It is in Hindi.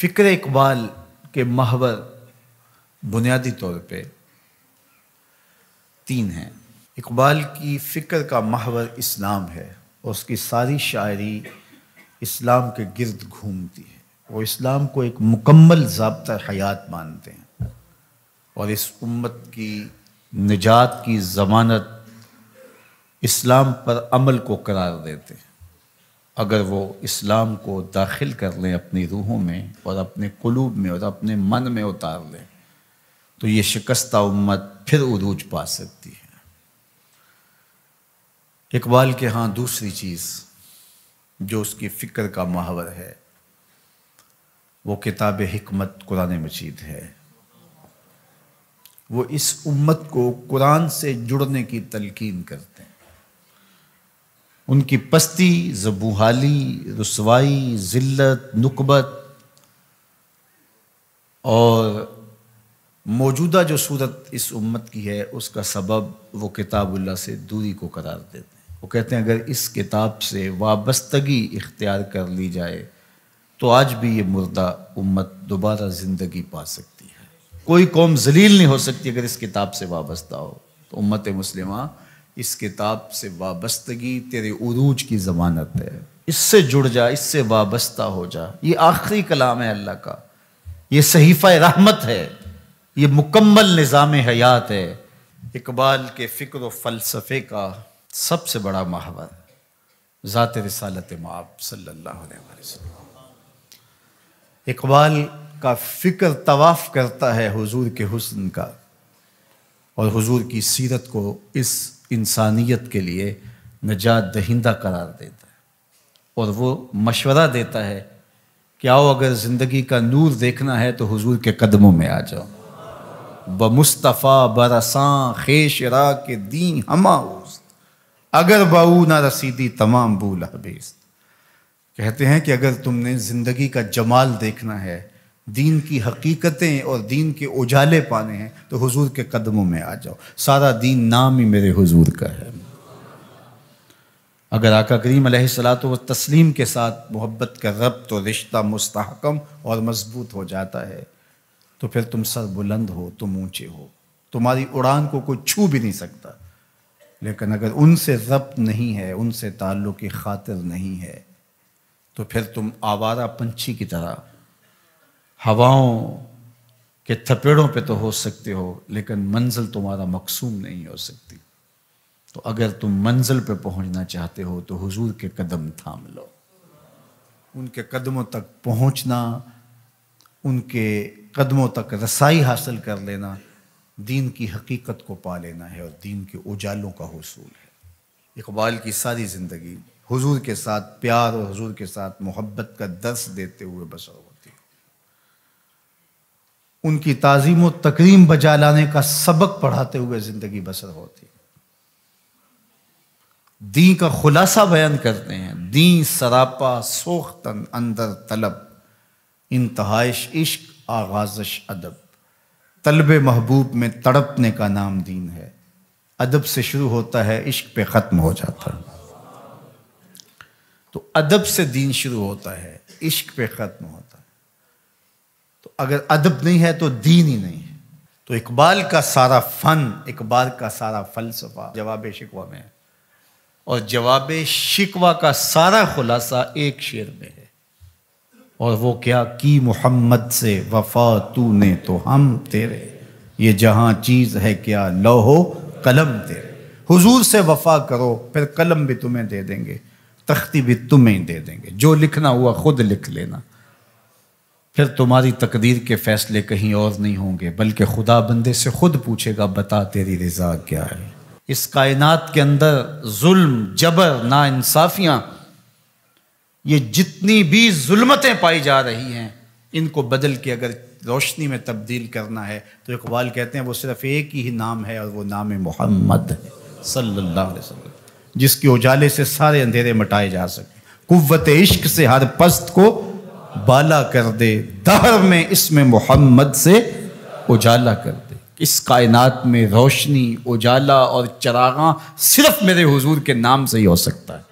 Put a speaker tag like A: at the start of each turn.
A: फ़िक्र इकबाल के महवर बुनियादी तौर पे तीन हैं इकबाल की फ़िक्र का महवर इस्लाम है और उसकी सारी शायरी इस्लाम के गिरद घूमती है वो इस्लाम को एक मुकम्मल जबता हयात मानते हैं और इस उम्मत की निजात की ज़मानत इस्लाम पर अमल को करार देते हैं अगर वो इस्लाम को दाखिल कर लें अपनी रूहों में और अपने कुलूब में और अपने मन में उतार लें तो ये शिकस्ता उम्मत फिर उरूज पा सकती है इकबाल के यहाँ दूसरी चीज़ जो उसकी फ़िक्र का माहवर है वो किताब हमत कुरान मजीद है वो इस उम्मत को कुरान से जुड़ने की तलकीन करते हैं उनकी पस्ती जबूहाली रसवाई ज़िल्लत नुकबत और मौजूदा जो सूरत इस उम्मत की है उसका सबब वो किताबुल्ला से दूरी को करार देते हैं वो कहते हैं अगर इस किताब से वाबस्तगी इख्तियार कर ली जाए तो आज भी ये मुर्दा उम्मत दोबारा ज़िंदगी पा सकती है कोई कौम जलील नहीं हो सकती अगर इस किताब से वाबस्ता हो तो उम्मत मुस्लिमा इस किताब से वाबस्तगी तेरे उरूज की ज़मानत है इससे जुड़ जा इससे वाबस्ता हो जा ये आखिरी कलाम है अल्लाह का ये सहीफ़ा रहमत है ये मुकम्मल निज़ाम हयात है इकबाल के फ़िक्र व फ़लसफ़े का सबसे बड़ा महावर ज़ात रसालत माब सल्लल्लाहु अलैहि वसल्लम इकबाल का फ़िक्र तवाफ़ करता है हुजूर के हुस्न का और हुजूर की सीरत को इस इंसानियत के लिए नजात दहिंदा करार देता है और वो मशवरा देता है कि आओ अगर ज़िंदगी का नूर देखना है तो हुजूर के कदमों में आ जाओ ब मुस्तफ़ा बरसा खेश रा के दी हमा अगर बाऊ ना रसीदी तमाम बूला बेस्त कहते हैं कि अगर तुमने ज़िंदगी का जमाल देखना है दीन की हकीकतें और दीन के उजाले पाने हैं तो हुजूर के कदमों में आ जाओ सारा दीन नाम ही मेरे हुजूर का है अगर आका करीम सलात व तस्लीम के साथ मोहब्बत का रब तो रिश्ता मुस्तकम और मजबूत हो जाता है तो फिर तुम सर बुलंद हो तुम ऊंचे हो तुम्हारी उड़ान को कोई छू भी नहीं सकता लेकिन अगर उनसे रब्त नहीं है उनसे ताल्लुक़ की खातिर नहीं है तो फिर तुम आवारा पंछी की तरह हवाओं के थपेड़ों पे तो हो सकते हो लेकिन मंजिल तुम्हारा मकसूम नहीं हो सकती तो अगर तुम मंजिल पे पहुंचना चाहते हो तो हुजूर के कदम थाम लो उनके कदमों तक पहुंचना उनके कदमों तक रसाई हासिल कर लेना दीन की हकीकत को पा लेना है और दीन के उजालों का हसूल है इकबाल की सारी ज़िंदगी हुजूर के साथ प्यार और हुजूर के साथ मोहब्बत का दर्श देते हुए बसर होती है उनकी ताज़ीम व तकरीम बजा लाने का सबक पढ़ाते हुए ज़िंदगी बसर होती दी का खुलासा बयान करते हैं दी सरापा तन अंदर तलब इंतहाइश इश्क आगाजश अदब तलब महबूब में तड़पने का नाम दीन है अदब से शुरू होता है इश्क पे ख़त्म हो जाता है तो अदब से दीन शुरू होता है इश्क पे ख़त्म होता है तो अगर अदब नहीं है तो दीन ही नहीं है तो इकबाल का सारा फन इकबाल का सारा फलसफा जवाब शिकवा में है और जवाब शिकवा का सारा खुलासा एक शेर में है और वो क्या की मोहम्मद से वफा तू ने तो हम तेरे ये जहां चीज़ है क्या लोहो कलम तेरे हुजूर से वफा करो फिर कलम भी तुम्हें दे देंगे तख्ती भी तुम्हें दे देंगे जो लिखना हुआ खुद लिख लेना फिर तुम्हारी तकदीर के फैसले कहीं और नहीं होंगे बल्कि खुदा बंदे से खुद पूछेगा बता तेरी रजा क्या है इस कायनात के अंदर जुल्म जबर इंसाफियां ये जितनी भी जुल्मतें पाई जा रही हैं इनको बदल के अगर रोशनी में तब्दील करना है तो इकबाल कहते हैं वो सिर्फ एक ही नाम है और वो नाम मोहम्मद है सल्लल्लाहु अलैहि वसल्लम जिसके उजाले से सारे अंधेरे मिटाए जा सके कुत इश्क से हर पस्त को बाला कर दे दहर में इसमें मोहम्मद से उजाला कर दे इस कायनात में रोशनी उजाला और चरागा सिर्फ मेरे हुजूर के नाम से ही हो सकता है